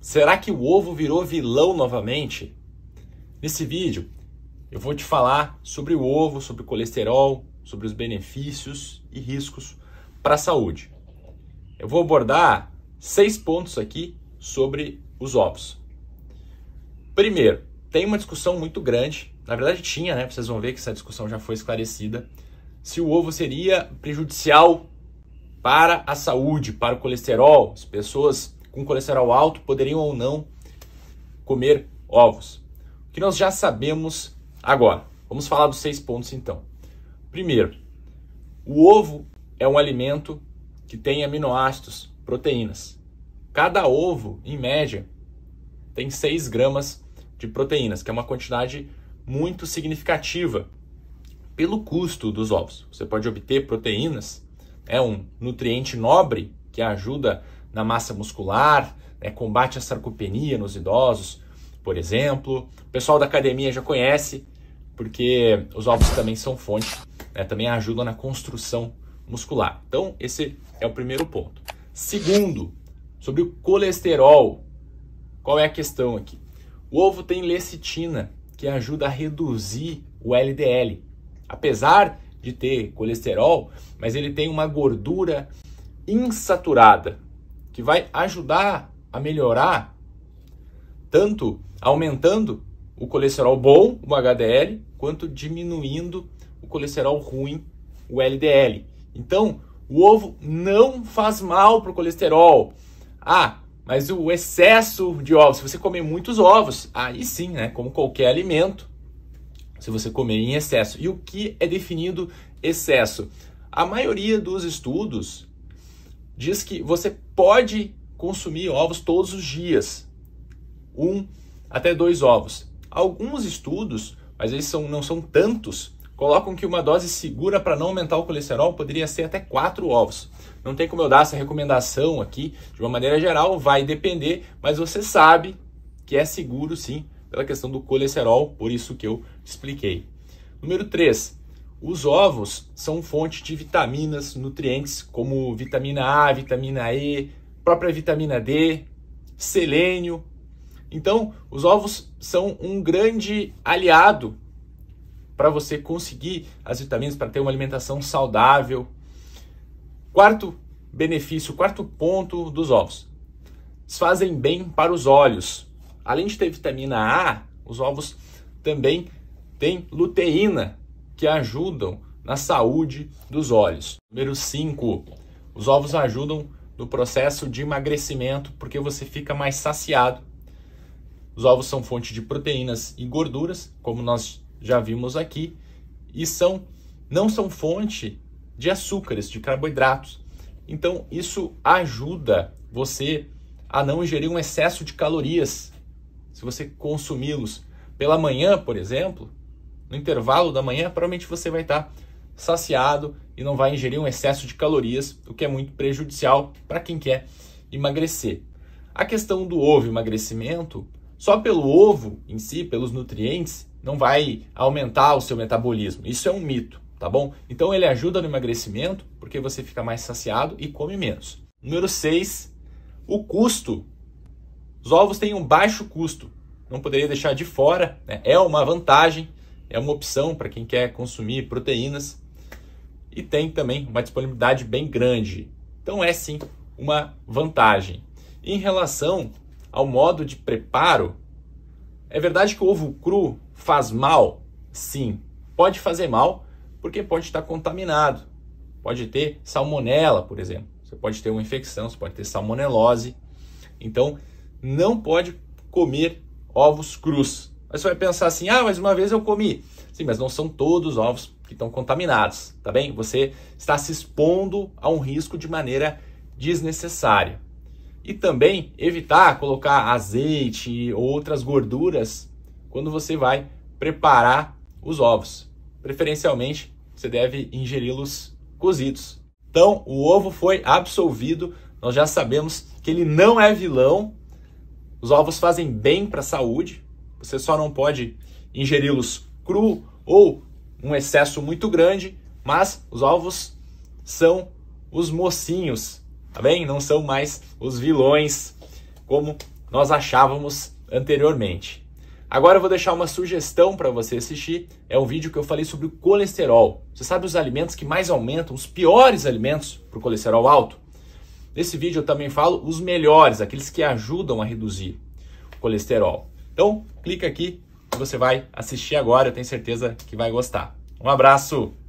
Será que o ovo virou vilão novamente? Nesse vídeo eu vou te falar sobre o ovo, sobre o colesterol, sobre os benefícios e riscos para a saúde. Eu vou abordar seis pontos aqui sobre os ovos. Primeiro, tem uma discussão muito grande, na verdade tinha, né? Vocês vão ver que essa discussão já foi esclarecida, se o ovo seria prejudicial para a saúde, para o colesterol. As pessoas com colesterol alto poderiam ou não comer ovos. O que nós já sabemos agora. Vamos falar dos seis pontos então. Primeiro, o ovo é um alimento que tem aminoácidos, proteínas. Cada ovo, em média, tem 6 gramas de proteínas, que é uma quantidade muito significativa pelo custo dos ovos. Você pode obter proteínas, é um nutriente nobre que ajuda na massa muscular, né, combate a sarcopenia nos idosos, por exemplo. O pessoal da academia já conhece, porque os ovos também são fonte, né, também ajudam na construção muscular. Então, esse é o primeiro ponto. Segundo, sobre o colesterol. Qual é a questão aqui? O ovo tem lecitina, que ajuda a reduzir o LDL. Apesar de ter colesterol, mas ele tem uma gordura insaturada, que vai ajudar a melhorar, tanto aumentando o colesterol bom, o HDL, quanto diminuindo o colesterol ruim, o LDL. Então, o ovo não faz mal para o colesterol. Ah, mas o excesso de ovos, se você comer muitos ovos, aí sim, né? Como qualquer alimento, se você comer em excesso. E o que é definido excesso? A maioria dos estudos diz que você pode consumir ovos todos os dias, um até dois ovos. Alguns estudos, mas eles são, não são tantos, colocam que uma dose segura para não aumentar o colesterol poderia ser até quatro ovos. Não tem como eu dar essa recomendação aqui de uma maneira geral, vai depender, mas você sabe que é seguro sim pela questão do colesterol, por isso que eu expliquei. Número 3, os ovos são fonte de vitaminas, nutrientes como vitamina A, vitamina E, própria vitamina D, selênio. Então, os ovos são um grande aliado para você conseguir as vitaminas, para ter uma alimentação saudável. Quarto benefício, quarto ponto dos ovos. Eles fazem bem para os olhos. Além de ter vitamina A, os ovos também têm luteína, que ajudam na saúde dos olhos. Número 5, os ovos ajudam no processo de emagrecimento porque você fica mais saciado. Os ovos são fonte de proteínas e gorduras, como nós já vimos aqui, e são não são fonte de açúcares, de carboidratos. Então, isso ajuda você a não ingerir um excesso de calorias se você consumi-los pela manhã, por exemplo, no intervalo da manhã, provavelmente você vai estar saciado e não vai ingerir um excesso de calorias, o que é muito prejudicial para quem quer emagrecer. A questão do ovo emagrecimento, só pelo ovo em si, pelos nutrientes, não vai aumentar o seu metabolismo. Isso é um mito, tá bom? Então ele ajuda no emagrecimento porque você fica mais saciado e come menos. Número 6, o custo. Os ovos têm um baixo custo. Não poderia deixar de fora, né? é uma vantagem é uma opção para quem quer consumir proteínas e tem também uma disponibilidade bem grande. Então é sim uma vantagem. Em relação ao modo de preparo, é verdade que o ovo cru faz mal? Sim, pode fazer mal porque pode estar contaminado. Pode ter salmonela, por exemplo. Você pode ter uma infecção, você pode ter salmonelose. Então, não pode comer ovos crus. Mas você vai pensar assim: ah, mas uma vez eu comi. Sim, mas não são todos os ovos que estão contaminados, tá bem? Você está se expondo a um risco de maneira desnecessária. E também evitar colocar azeite ou outras gorduras quando você vai preparar os ovos. Preferencialmente, você deve ingeri-los cozidos. Então, o ovo foi absolvido, nós já sabemos que ele não é vilão. Os ovos fazem bem para a saúde, você só não pode ingeri-los cru ou um excesso muito grande, mas os ovos são os mocinhos, tá bem? Não são mais os vilões como nós achávamos anteriormente. Agora eu vou deixar uma sugestão para você assistir. É um vídeo que eu falei sobre o colesterol. Você sabe os alimentos que mais aumentam, os piores alimentos para o colesterol alto? Nesse vídeo eu também falo os melhores, aqueles que ajudam a reduzir o colesterol. Então, clica aqui e você vai assistir agora, eu tenho certeza que vai gostar. Um abraço!